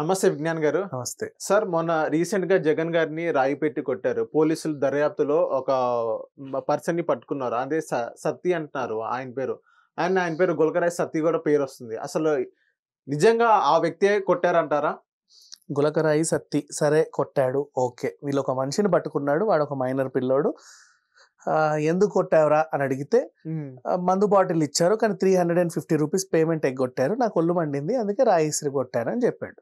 నమస్తే విజ్ఞాన్ గారు నమస్తే సార్ మొన్న రీసెంట్ గా జగన్ గారిని రాయి పెట్టి కొట్టారు పోలీసులు దర్యాప్తులో ఒక పర్సన్ ని పట్టుకున్నారు అదే సత్తి అంటున్నారు ఆయన పేరు అండ్ ఆయన పేరు గులకరాయ్ సత్తి కూడా పేరు వస్తుంది అసలు నిజంగా ఆ వ్యక్తే కొట్టారంటారా గులకరాయి సత్తి సరే కొట్టాడు ఓకే వీళ్ళు ఒక మనిషిని పట్టుకున్నాడు వాడు ఒక మైనర్ పిల్లోడు ఎందుకు కొట్టావరా అని అడిగితే మందు బాటిల్ ఇచ్చారు కానీ three hundred and fifty rupees payment ఎగ్గొట్టారు నాకు ఒళ్ళు మండింది అందుకే రాయిస్త్రీ కొట్టాను అని చెప్పాడు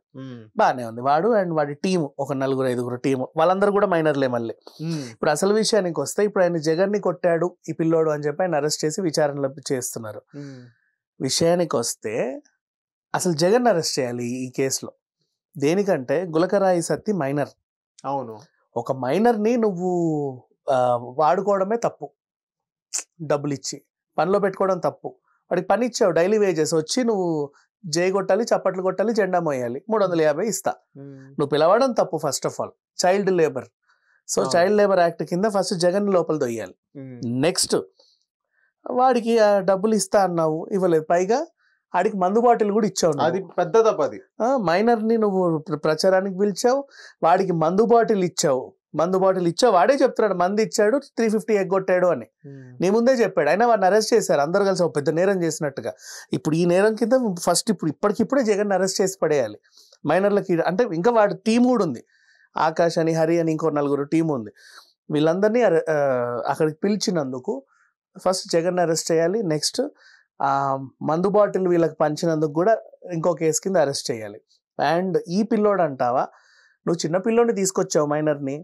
బానే ఉంది వాడు అండ్ వాడి టీం ఒక నలుగురు ఐదుగురు టీం వాళ్ళందరూ కూడా మైనర్లే మళ్ళీ ఇప్పుడు అసలు విషయానికి వస్తే ఇప్పుడు ఆయన జగన్ ని కొట్టాడు ఈ పిల్లోడు అని చెప్పి ఆయన అరెస్ట్ చేసి విచారణ చేస్తున్నారు విషయానికి వస్తే అసలు జగన్ అరెస్ట్ చేయాలి ఈ కేసులో దేనికంటే గులకరాయి సత్తి మైనర్ అవును ఒక మైనర్ని నువ్వు వాడుకోవడమే తప్పు డబ్బులు ఇచ్చి పనిలో పెట్టుకోవడం తప్పు వాడికి పని ఇచ్చావు డైలీ వేజెస్ వచ్చి నువ్వు జై కొట్టాలి చప్పట్లు కొట్టాలి జెండా మోయాలి మూడు వందల యాభై ఇస్తా నువ్వు పిలవడం తప్పు first of all child labour so child labour act కింద ఫస్ట్ జగన్ లోపల దొయ్యాలి నెక్స్ట్ వాడికి డబ్బులు ఇస్తా అన్నావు ఇవ్వలేదు పైగా ఆడికి మందు బాటిల్ కూడా ఇచ్చావు అది పెద్ద తప్పది మైనర్ని నువ్వు ప్రచారానికి పిలిచావు వాడికి మందు బాటిల్ ఇచ్చావు మందు బాటిల్ ఇచ్చా వాడే చెప్తున్నాడు మంది ఇచ్చాడు త్రీ ఫిఫ్టీ ఎగ్గొట్టాడు అని hmm. నీ ముందే చెప్పాడు అయినా వాడిని అరెస్ట్ చేశారు అందరు కలిసి ఒక పెద్ద నేరం చేసినట్టుగా ఇప్పుడు ఈ నేరం కింద ఫస్ట్ ఇప్పుడు ఇప్పటికిప్పుడే జగన్ అరెస్ట్ చేసి పడేయాలి మైనర్లకి అంటే ఇంకా వాడి టీం కూడా ఉంది ఆకాష్ అని హరి అని ఇంకో నలుగురు టీం ఉంది వీళ్ళందరినీ అక్కడికి పిలిచినందుకు ఫస్ట్ జగన్ అరెస్ట్ చేయాలి నెక్స్ట్ మందు బాటిల్ వీళ్ళకి పంచినందుకు కూడా ఇంకో కేసు కింద అరెస్ట్ చేయాలి అండ్ ఈ పిల్లోడు అంటావా నువ్వు చిన్న పిల్లోని తీసుకొచ్చావు మైనర్ని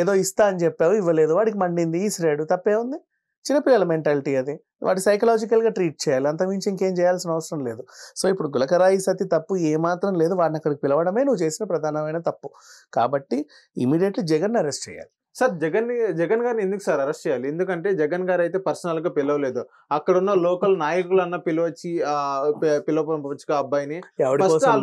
ఏదో ఇస్తా అని చెప్పావు ఇవ్వలేదు వాడికి మండింది ఈసిరాడు తప్పే ఉంది చిన్నపిల్లల మెంటాలిటీ అది వాటి సైకలాజికల్గా ట్రీట్ చేయాలి మించి ఇంకేం చేయాల్సిన అవసరం లేదు సో ఇప్పుడు గులకరాయి సతి తప్పు ఏమాత్రం లేదు వాడిని అక్కడికి పిలవడమే నువ్వు చేసిన ప్రధానమైన తప్పు కాబట్టి ఇమీడియట్లీ జగన్ అరెస్ట్ చేయాలి సార్ జగన్ జగన్ గారిని ఎందుకు సార్ అరెస్ట్ చేయాలి ఎందుకంటే జగన్ గారు అయితే పర్సనల్ గా పిలవలేదు అక్కడ ఉన్న లోకల్ నాయకులు అన్న పిలవచ్చి ఆ అబ్బాయిని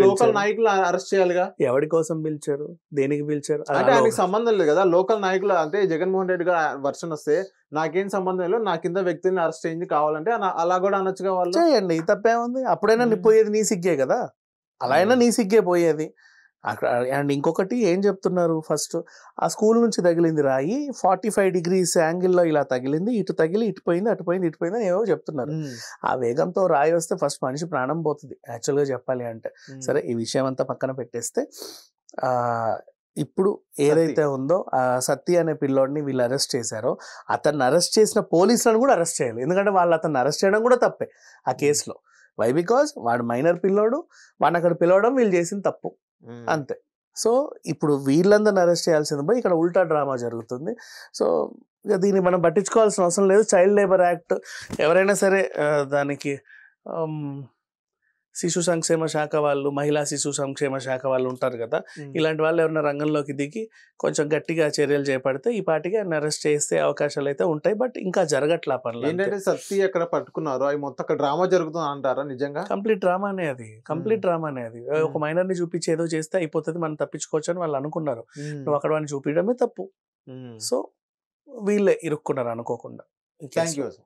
లోకల్ నాయకులు అరెస్ట్ చేయాలిగా ఎవరి కోసం పిలిచారు దేనికి పిలిచారు అంటే ఆయనకి సంబంధం లేదు కదా లోకల్ నాయకులు అంటే జగన్మోహన్ రెడ్డి గారు వర్షన్ వస్తే నాకేం సంబంధం లేదు నా కింద వ్యక్తిని అరెస్ట్ చేయించి కావాలంటే అలా కూడా అనొచ్చు కావాలి చేయండి తప్పేముంది అప్పుడైనా పోయేది నీ సిగ్గే కదా అలా అయినా నీ సిగ్గే పోయేది అక్కడ అండ్ ఇంకొకటి ఏం చెప్తున్నారు ఫస్ట్ ఆ స్కూల్ నుంచి తగిలింది రాయి ఫార్టీ ఫైవ్ డిగ్రీస్ యాంగిల్లో ఇలా తగిలింది ఇటు తగిలి ఇటు పోయింది అటు పోయింది ఇటు పోయింది ఏవో చెప్తున్నారు ఆ వేగంతో రాయి వస్తే ఫస్ట్ మనిషి ప్రాణం పోతుంది యాక్చువల్గా చెప్పాలి అంటే సరే ఈ విషయం అంతా పక్కన పెట్టేస్తే ఇప్పుడు ఏదైతే ఉందో సత్య అనే పిల్లోడిని వీళ్ళు అరెస్ట్ చేశారో అతన్ని అరెస్ట్ చేసిన పోలీసులను కూడా అరెస్ట్ చేయాలి ఎందుకంటే వాళ్ళు అతన్ని అరెస్ట్ చేయడం కూడా తప్పే ఆ కేసులో వై బికాజ్ వాడు మైనర్ పిల్లోడు వాడిని అక్కడ పిలవడం వీళ్ళు చేసిన తప్పు అంతే సో ఇప్పుడు వీళ్ళందరిని అరెస్ట్ చేయాల్సింది పోయి ఇక్కడ ఉల్టా డ్రామా జరుగుతుంది సో ఇక దీన్ని మనం పట్టించుకోవాల్సిన అవసరం లేదు చైల్డ్ లేబర్ యాక్ట్ ఎవరైనా సరే దానికి శిశు సంక్షేమ శాఖ వాళ్ళు మహిళా శిశు సంక్షేమ శాఖ వాళ్ళు ఉంటారు కదా ఇలాంటి వాళ్ళు ఎవరైనా రంగంలోకి దిగి కొంచెం గట్టిగా చర్యలు చేపడితే ఈ పాటికి ఆయన అరెస్ట్ చేస్తే అవకాశాలు అయితే ఉంటాయి బట్ ఇంకా జరగట్లా పనులు ఏంటంటే సత్తి ఎక్కడ పట్టుకున్నారు అవి మొత్తం డ్రామా జరుగుతుంది అంటారా నిజంగా కంప్లీట్ అనే అది కంప్లీట్ అనే అది ఒక మైనర్ ని చూపించి ఏదో చేస్తే అయిపోతుంది మనం తప్పించుకోవచ్చు అని వాళ్ళు అనుకున్నారు నువ్వు అక్కడ వాడిని చూపించడమే తప్పు సో వీళ్ళే ఇరుక్కున్నారు అనుకోకుండా థ్యాంక్ యూ